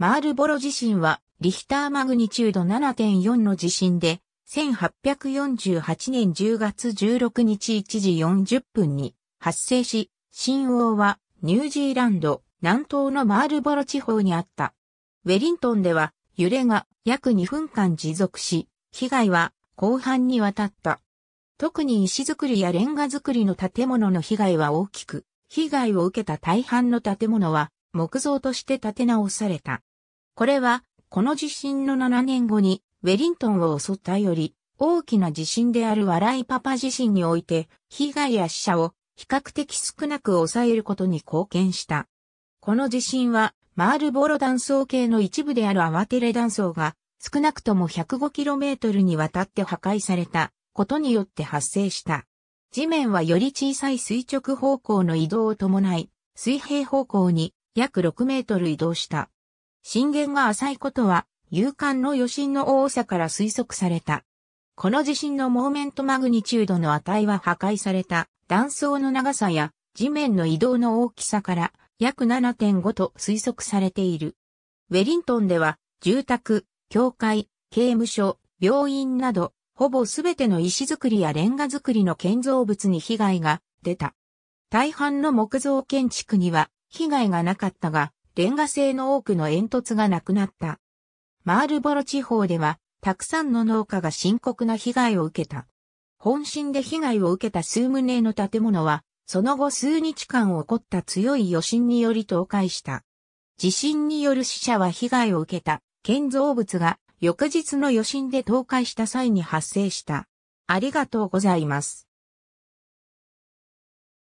マールボロ地震は、リヒターマグニチュード7.4の地震で、1848年10月16日1時40分に発生し、震王はニュージーランド南東のマールボロ地方にあった。ウェリントンでは揺れが約2分間持続し、被害は広範にわたった。特に石造りやレンガ造りの建物の被害は大きく、被害を受けた大半の建物は木造として建て直された。これは、この地震の7年後に、ウェリントンを襲ったより、大きな地震である笑いパパ地震において、被害や死者を比較的少なく抑えることに貢献した。この地震は、マールボロ断層系の一部であるアワテレ断層が、少なくとも 105km にわたって破壊されたことによって発生した。地面はより小さい垂直方向の移動を伴い、水平方向に約6メートル移動した。震源が浅いことは、勇敢の余震の多さから推測された。この地震のモーメントマグニチュードの値は破壊された断層の長さや地面の移動の大きさから約7.5と推測されている。ウェリントンでは住宅、教会、刑務所、病院などほぼすべての石造りやレンガ造りの建造物に被害が出た。大半の木造建築には被害がなかったが、レンガ製の多くの煙突がなくなった。マールボロ地方では、たくさんの農家が深刻な被害を受けた。本震で被害を受けた数棟の建物は、その後数日間起こった強い余震により倒壊した。地震による死者は被害を受けた建造物が翌日の余震で倒壊した際に発生した。ありがとうございます。